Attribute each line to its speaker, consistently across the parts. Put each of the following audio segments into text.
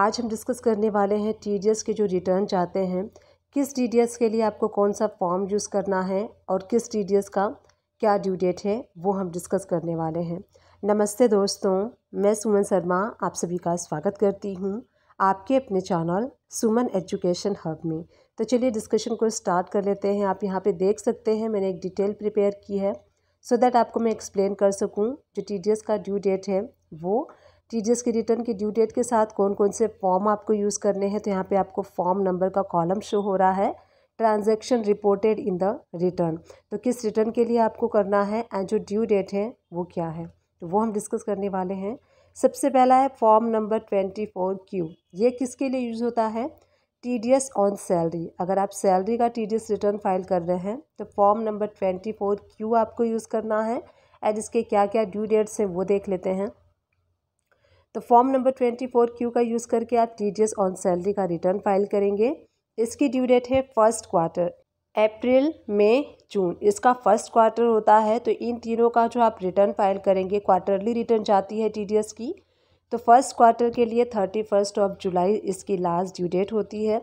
Speaker 1: आज हम डिस्कस करने वाले हैं टीडीएस के जो रिटर्न चाहते हैं किस टीडीएस के लिए आपको कौन सा फॉर्म यूज़ करना है और किस टीडीएस का क्या ड्यू डेट है वो हम डिस्कस करने वाले हैं नमस्ते दोस्तों मैं सुमन शर्मा आप सभी का स्वागत करती हूँ आपके अपने चैनल सुमन एजुकेशन हब में तो चलिए डिस्कशन को स्टार्ट कर लेते हैं आप यहाँ पे देख सकते हैं मैंने एक डिटेल प्रिपेयर की है सो so दैट आपको मैं एक्सप्लेन कर सकूँ जो टी का ड्यू डेट है वो टीडीएस के रिटर्न की ड्यू डेट के साथ कौन कौन से फॉर्म आपको यूज़ करने हैं तो यहाँ पे आपको फॉर्म नंबर का कॉलम शो हो रहा है transaction reported in the return तो किस रिटर्न के लिए आपको करना है एंड जो ड्यू डेट है वो क्या है तो वो हम डिस्कस करने वाले हैं सबसे पहला है form number twenty four Q ये किसके लिए यूज़ होता है T D S on salary अगर आप सैलरी का T D S return file कर रहे हैं तो form number twenty four Q आपको यूज़ करना है एंड इसके क्या क्या ड्यू डेट्स हैं वो देख लेते हैं तो form number twenty four Q का यूज़ करके आप T D S on salary का रिटर्न फाइल करेंगे इसकी ड्यू डेट है फर्स्ट क्वार्टर अप्रैल मई जून इसका फर्स्ट क्वार्टर होता है तो इन तीनों का जो आप रिटर्न फाइल करेंगे क्वार्टरली रिटर्न जाती है एस की तो फर्स्ट क्वार्टर के लिए थर्टी फर्स्ट ऑफ जुलाई इसकी लास्ट ड्यू डेट होती है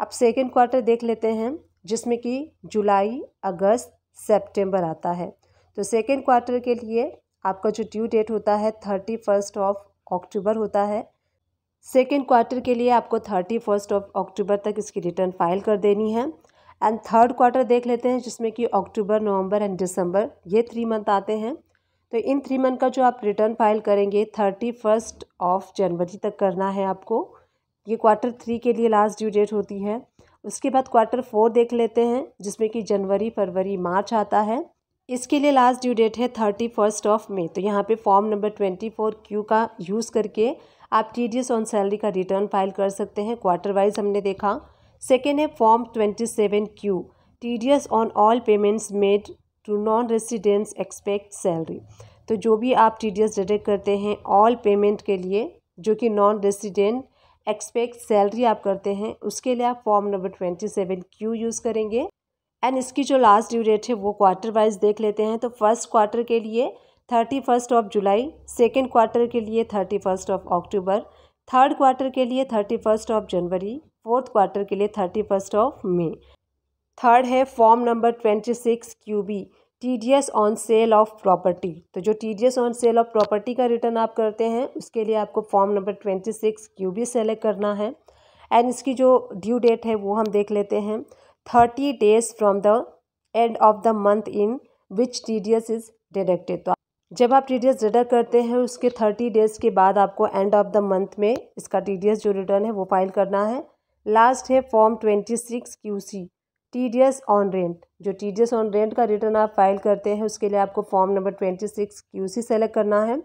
Speaker 1: अब सेकेंड क्वार्टर देख लेते हैं जिसमें कि जुलाई अगस्त सेप्टेम्बर आता है तो सेकेंड क्वार्टर के लिए आपका जो ड्यू डेट होता है थर्टी फर्स्ट ऑफ अक्टूबर होता है सेकेंड क्वार्टर के लिए आपको थर्टी फर्स्ट ऑफ अक्टूबर तक इसकी रिटर्न फाइल कर देनी है एंड थर्ड क्वार्टर देख लेते हैं जिसमें कि अक्टूबर नवंबर एंड दिसंबर ये थ्री मंथ आते हैं तो इन थ्री मंथ का जो आप रिटर्न फाइल करेंगे थर्टी फर्स्ट ऑफ जनवरी तक करना है आपको ये क्वार्टर थ्री के लिए लास्ट ड्यू डेट होती है उसके बाद क्वार्टर फोर देख लेते हैं जिसमें कि जनवरी फरवरी मार्च आता है इसके लिए लास्ट ड्यू डेट है थर्टी फर्स्ट ऑफ मे तो यहाँ पे form number twenty four Q का यूज़ करके आप T D S on salary का रिटर्न फाइल कर सकते हैं क्वार्टर वाइज हमने देखा सेकेंड है form twenty seven Q T D S on all payments made to non residents expect salary तो जो भी आप टी डी एस डिटेक्ट करते हैं ऑल पेमेंट के लिए जो कि नॉन रेसिडेंट एक्सपेक्ट सैलरी आप करते हैं उसके लिए आप form number twenty seven Q use करेंगे एंड इसकी जो लास्ट ड्यू डेट है वो क्वार्टर वाइज देख लेते हैं तो फर्स्ट क्वार्टर के लिए thirty first of July second quarter के लिए thirty first of October third quarter के लिए thirty first of January fourth quarter के लिए thirty first of May third है form number twenty six Q B T D S on sale of property तो जो T D S on sale of property का return आप करते हैं उसके लिए आपको form number twenty six Q B select करना है एंड इसकी जो ड्यू डेट है वो हम देख लेते हैं thirty days from the end of the month in which T D S is deducted तो जब आप टी डी एस डिडक्ट करते हैं उसके थर्टी डेज के बाद आपको एंड ऑफ द मंथ में इसका टी डी एस जो रिटर्न है वो फाइल करना है लास्ट है form twenty six Q C T D S on rent जो T D S on rent का रिटर्न आप फाइल करते हैं उसके लिए आपको form number twenty six Q C select करना है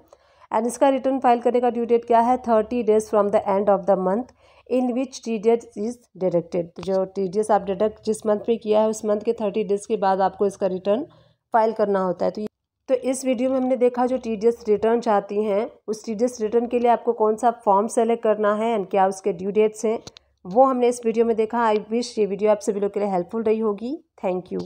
Speaker 1: एंड इसका रिटर्न फाइल करने का ड्यू डेट क्या है thirty days from the end of the month in which T date is deducted जो टी डी एस आप डिडक्ट जिस मंथ में किया है उस मंथ के थर्टी डेज के बाद आपको इसका रिटर्न फाइल करना होता है तो तो इस वीडियो में हमने देखा जो टी डी एस रिटर्न चाहती हैं उस टी डी एस रिटर्न के लिए आपको कौन सा फॉर्म सेलेक्ट करना है एंड क्या उसके ड्यू डेट्स हैं वो हमने इस वीडियो में देखा आई विश ये वीडियो आप सभी लोग के लिए हेल्पफुल रही होगी थैंक यू